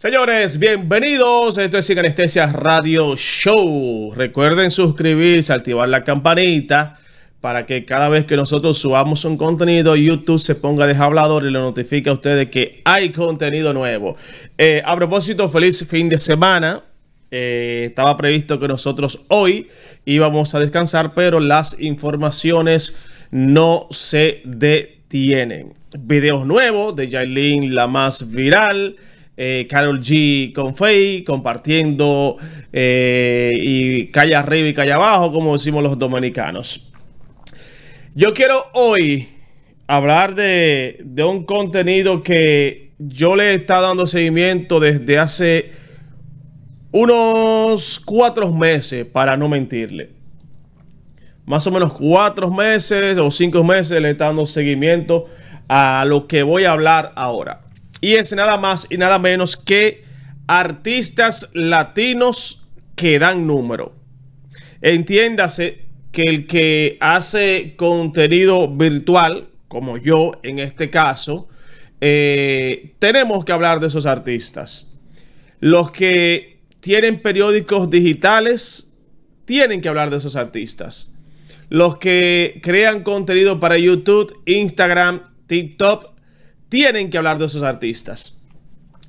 Señores, bienvenidos. Esto es Sin Anestesia Radio Show. Recuerden suscribirse, activar la campanita para que cada vez que nosotros subamos un contenido, YouTube se ponga de hablador y le notifique a ustedes que hay contenido nuevo. Eh, a propósito, feliz fin de semana. Eh, estaba previsto que nosotros hoy íbamos a descansar, pero las informaciones no se detienen. Videos nuevos de Jailin, la más viral. Carol eh, G con Faye, compartiendo eh, y calle arriba y calle abajo, como decimos los dominicanos. Yo quiero hoy hablar de, de un contenido que yo le estado dando seguimiento desde hace unos cuatro meses, para no mentirle. Más o menos cuatro meses o cinco meses le estado dando seguimiento a lo que voy a hablar ahora. Y es nada más y nada menos que artistas latinos que dan número. Entiéndase que el que hace contenido virtual, como yo en este caso, eh, tenemos que hablar de esos artistas. Los que tienen periódicos digitales, tienen que hablar de esos artistas. Los que crean contenido para YouTube, Instagram, TikTok, tienen que hablar de esos artistas.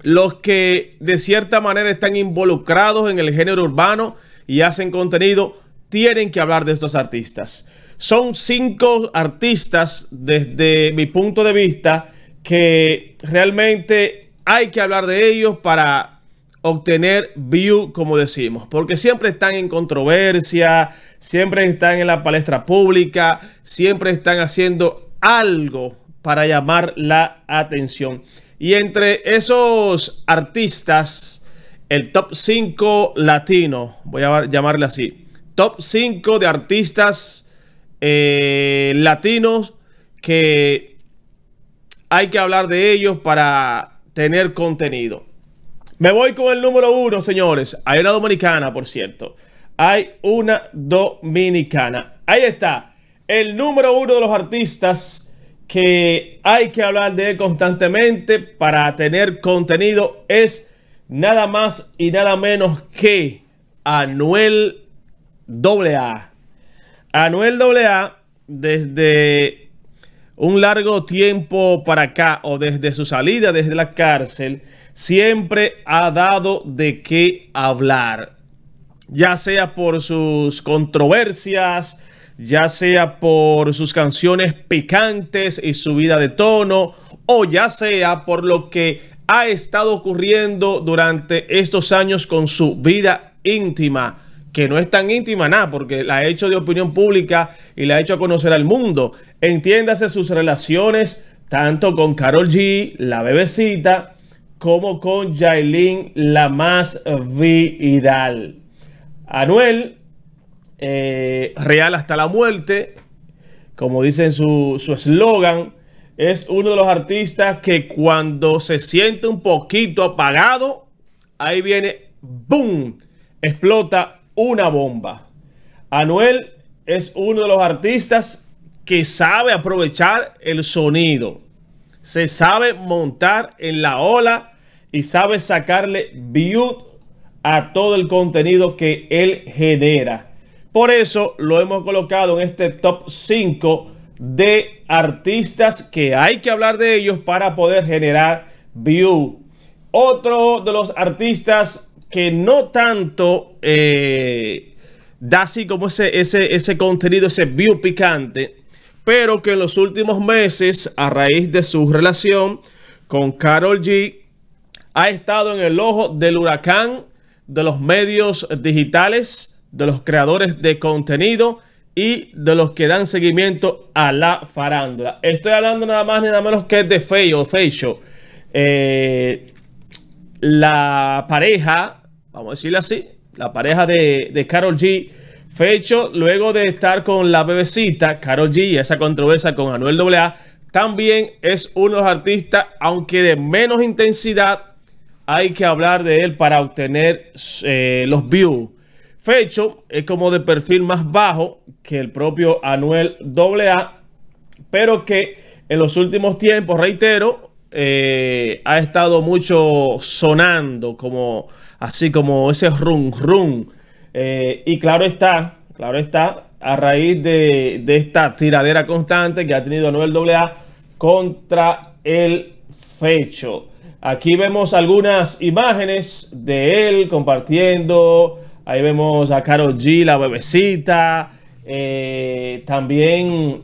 Los que de cierta manera están involucrados en el género urbano y hacen contenido, tienen que hablar de estos artistas. Son cinco artistas desde mi punto de vista que realmente hay que hablar de ellos para obtener view, como decimos, porque siempre están en controversia, siempre están en la palestra pública, siempre están haciendo algo para llamar la atención. Y entre esos artistas, el top 5 latino, voy a llamarle así, top 5 de artistas eh, latinos que hay que hablar de ellos para tener contenido. Me voy con el número uno, señores. Hay una dominicana, por cierto. Hay una dominicana. Ahí está. El número uno de los artistas que hay que hablar de constantemente para tener contenido es nada más y nada menos que Anuel AA. Anuel a desde un largo tiempo para acá o desde su salida desde la cárcel siempre ha dado de qué hablar. Ya sea por sus controversias, ya sea por sus canciones picantes y su vida de tono, o ya sea por lo que ha estado ocurriendo durante estos años con su vida íntima, que no es tan íntima nada, porque la ha hecho de opinión pública y la ha hecho a conocer al mundo. Entiéndase sus relaciones tanto con Carol G, la bebecita, como con Jailin, la más viral. Anuel eh, real hasta la muerte, como dice en su eslogan, es uno de los artistas que cuando se siente un poquito apagado, ahí viene, ¡boom!, explota una bomba. Anuel es uno de los artistas que sabe aprovechar el sonido, se sabe montar en la ola y sabe sacarle view a todo el contenido que él genera. Por eso lo hemos colocado en este top 5 de artistas que hay que hablar de ellos para poder generar view. Otro de los artistas que no tanto eh, da así como ese, ese, ese contenido, ese view picante, pero que en los últimos meses, a raíz de su relación con Carol G, ha estado en el ojo del huracán de los medios digitales de los creadores de contenido y de los que dan seguimiento a la farándula. Estoy hablando nada más ni nada menos que de Fecho Fecho. Eh, la pareja, vamos a decirle así, la pareja de, Carol G. Fecho, luego de estar con la bebecita Carol G y esa controversia con Anuel AA, también es uno de los artistas, aunque de menos intensidad, hay que hablar de él para obtener eh, los views Fecho es como de perfil más bajo que el propio Anuel AA, pero que en los últimos tiempos, reitero, eh, ha estado mucho sonando, como así como ese rum rum. Eh, y claro está, claro está, a raíz de, de, esta tiradera constante que ha tenido Anuel AA contra el Fecho. Aquí vemos algunas imágenes de él compartiendo Ahí vemos a Carol G, la bebecita. Eh, también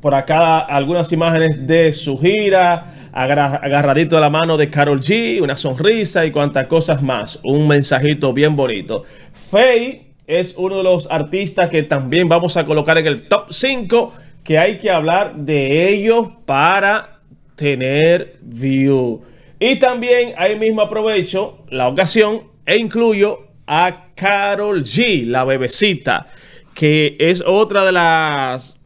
por acá algunas imágenes de su gira. Agarradito a la mano de Carol G, una sonrisa y cuantas cosas más. Un mensajito bien bonito. Faye es uno de los artistas que también vamos a colocar en el top 5. Que hay que hablar de ellos para tener view. Y también ahí mismo aprovecho la ocasión e incluyo a Carol G, la bebecita, que es otra de las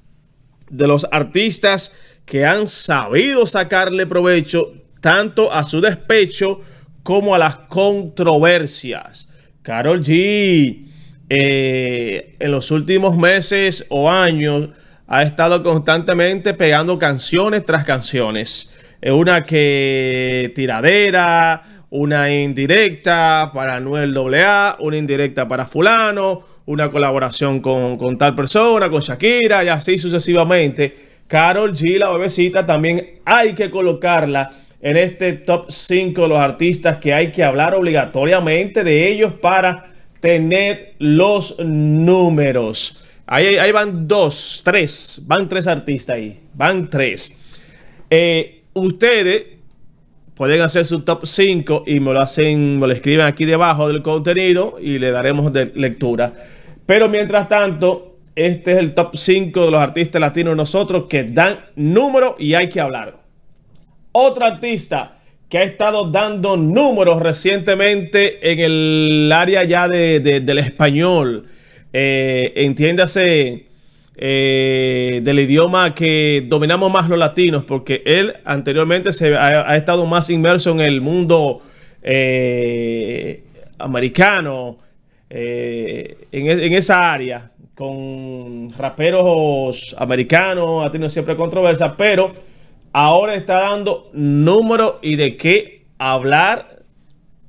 de los artistas que han sabido sacarle provecho tanto a su despecho como a las controversias. Carol G eh, en los últimos meses o años ha estado constantemente pegando canciones tras canciones. una que tiradera, una indirecta para Noel AA, una indirecta para fulano, una colaboración con, tal persona, con Shakira y así sucesivamente. Carol G, la bebecita, también hay que colocarla en este top 5 de los artistas que hay que hablar obligatoriamente de ellos para tener los números. Ahí, ahí van dos, tres, van tres artistas ahí, van tres. Eh, ustedes pueden hacer su top 5 y me lo hacen, me lo escriben aquí debajo del contenido y le daremos lectura. Pero mientras tanto, este es el top 5 de los artistas latinos nosotros que dan número y hay que hablar. Otro artista que ha estado dando números recientemente en el área ya del español. Eh, entiéndase eh, del idioma que dominamos más los latinos, porque él anteriormente se ha, estado más inmerso en el mundo eh, americano, eh, en, esa área, con raperos americanos, ha tenido siempre controversia, pero ahora está dando número y de qué hablar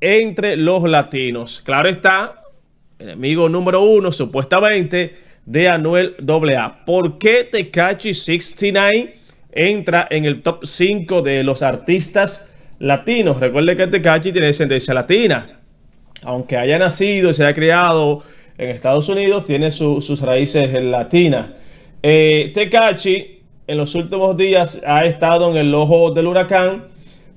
entre los latinos. Claro está, el enemigo número uno, supuestamente de Anuel AA. ¿Por qué Tekachi 69 entra en el top 5 de los artistas latinos? Recuerde que Tekachi tiene descendencia latina. Aunque haya nacido y se haya criado en Estados Unidos, tiene sus raíces latinas. Eh, Tekachi en los últimos días ha estado en el ojo del huracán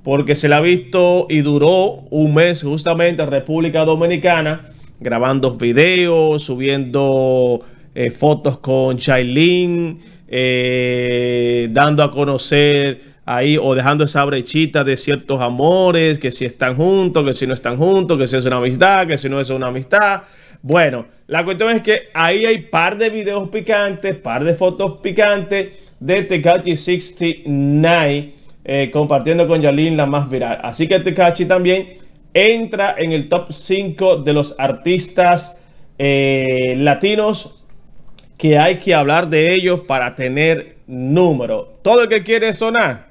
porque se la ha visto y duró un mes justamente en República Dominicana grabando videos, subiendo eh, fotos con Chailin, eh, dando a conocer ahí o dejando esa brechita de ciertos amores, que si están juntos, que si no están juntos, que si es una amistad, que si no es una amistad. Bueno, la cuestión es que ahí hay par de videos picantes, par de fotos picantes de Tekachi 69 eh, compartiendo con Yalin la más viral. Así que Tekachi también entra en el top 5 de los artistas latinos que hay que hablar de ellos para tener número. Todo el que quiere sonar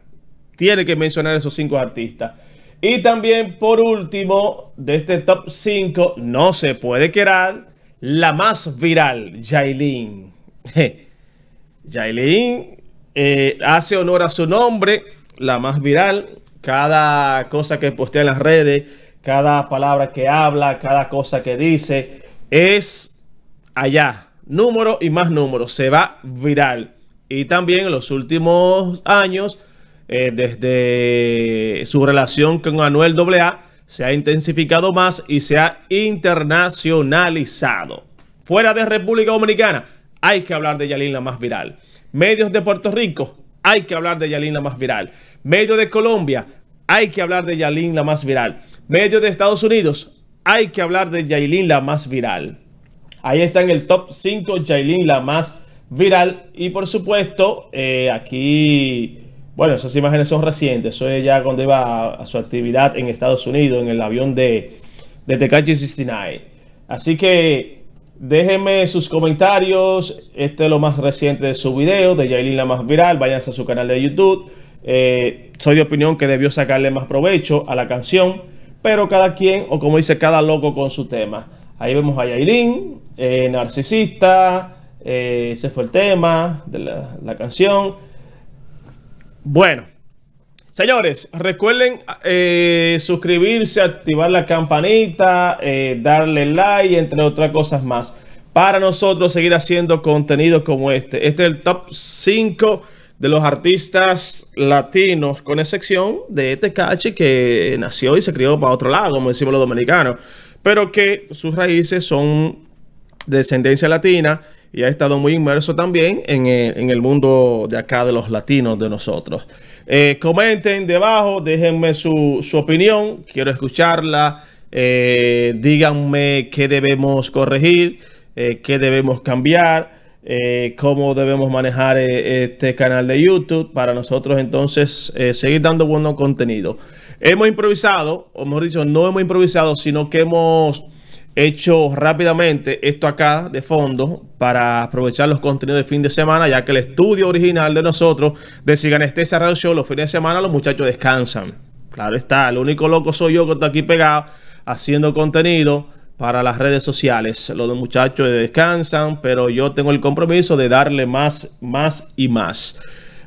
tiene que mencionar esos cinco artistas. Y también, por último, de este top 5, no se puede quedar la más viral, Jailin. Jailin eh, hace honor a su nombre, la más viral. Cada cosa que postea en las redes, cada palabra que habla, cada cosa que dice, es allá, número y más números. Se va viral. Y también en los últimos años, eh, desde su relación con Anuel AA, se ha intensificado más y se ha internacionalizado. Fuera de República Dominicana, hay que hablar de Yalín la más viral. Medios de Puerto Rico, hay que hablar de Yalín la más viral. Medios de Colombia, hay que hablar de Yalín la más viral. Medios de Estados Unidos, hay que hablar de Yailin la más viral. Ahí está en el top 5 Jailin, la más viral. Y por supuesto, eh, aquí, bueno, esas imágenes son recientes. Eso es ya cuando iba a, su actividad en Estados Unidos, en el avión de, de Tekashi 69. Así que déjenme sus comentarios. Este es lo más reciente de su video, de Jailin, la más viral. Váyanse a su canal de YouTube. Eh, soy de opinión que debió sacarle más provecho a la canción, pero cada quien, o como dice, cada loco con su tema. Ahí vemos a Yailin, eh, narcisista, ese eh, fue el tema de la, canción. Bueno, Señores, recuerden eh, suscribirse, activar la campanita, darle like, entre otras cosas más. Para nosotros seguir haciendo contenido como este. Este es el top 5 de los artistas latinos, con excepción de este cachi que nació y se crió para otro lado, como decimos los dominicanos pero que sus raíces son de descendencia latina y ha estado muy inmerso también en, eh, el mundo de acá de los latinos de nosotros. Eh, comenten debajo, déjenme su, opinión, quiero escucharla, eh, díganme qué debemos corregir, qué debemos cambiar. cómo debemos manejar este canal de YouTube para nosotros entonces seguir dando buenos contenido Hemos improvisado, o mejor dicho, no hemos improvisado, sino que hemos hecho rápidamente esto acá de fondo para aprovechar los contenidos de fin de semana, ya que el estudio original de nosotros de Siganestesia Radio Show los fines de semana los muchachos descansan. Claro está, el único loco soy yo que estoy aquí pegado haciendo contenido para las redes sociales. Los muchachos descansan, pero yo tengo el compromiso de darle más, más y más.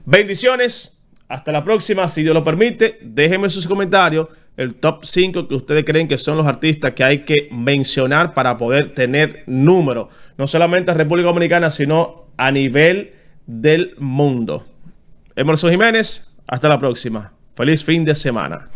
Bendiciones. Hasta la próxima, si Dios lo permite, déjenme sus comentarios el top 5 que ustedes creen que son los artistas que hay que mencionar para poder tener número, no solamente en República Dominicana, sino a nivel del mundo. Emerson Jiménez, hasta la próxima. Feliz fin de semana.